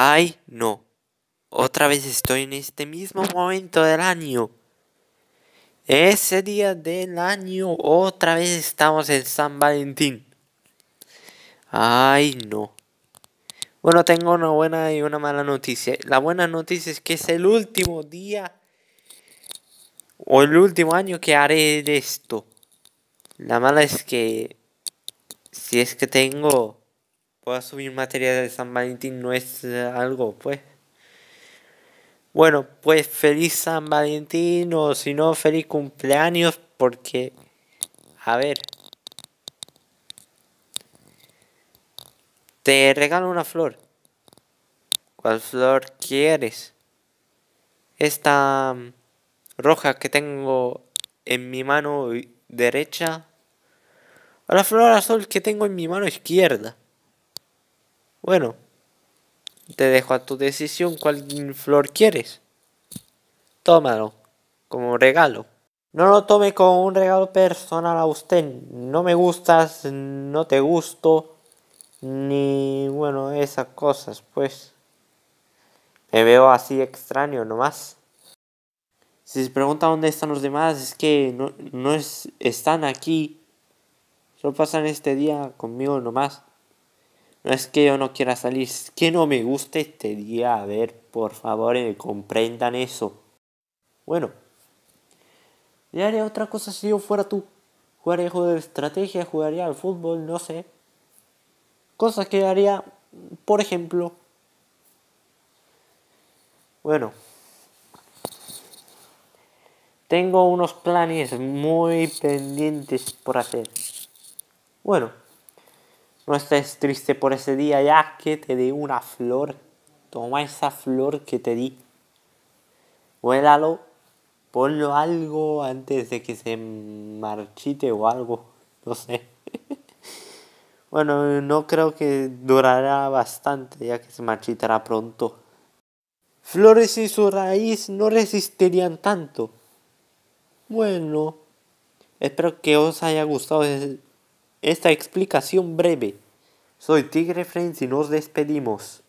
Ay, no. Otra vez estoy en este mismo momento del año. Ese día del año, otra vez estamos en San Valentín. Ay, no. Bueno, tengo una buena y una mala noticia. La buena noticia es que es el último día o el último año que haré esto. La mala es que si es que tengo a subir material de San Valentín no es eh, algo, pues. Bueno, pues feliz San Valentín o si no, feliz cumpleaños porque, a ver, te regalo una flor. ¿Cuál flor quieres? Esta mm, roja que tengo en mi mano derecha o la flor azul que tengo en mi mano izquierda. Bueno, te dejo a tu decisión cuál flor quieres. Tómalo como regalo. No lo tome como un regalo personal a usted. No me gustas, no te gusto, ni bueno, esas cosas, pues. Me veo así extraño nomás. Si se pregunta dónde están los demás, es que no, no es, están aquí. Solo pasan este día conmigo nomás. No es que yo no quiera salir, es que no me guste este día. A ver, por favor, eh, comprendan eso. Bueno, Le haría otra cosa si yo fuera tú. Jugaría juego de estrategia, jugaría al fútbol, no sé. Cosas que haría, por ejemplo. Bueno. Tengo unos planes muy pendientes por hacer. Bueno. No estés triste por ese día ya que te di una flor. Toma esa flor que te di. Huélalo. Ponlo algo antes de que se marchite o algo. No sé. bueno, no creo que durará bastante ya que se marchitará pronto. Flores y su raíz no resistirían tanto. Bueno, espero que os haya gustado esta explicación breve. Soy Tigre Friends y nos despedimos.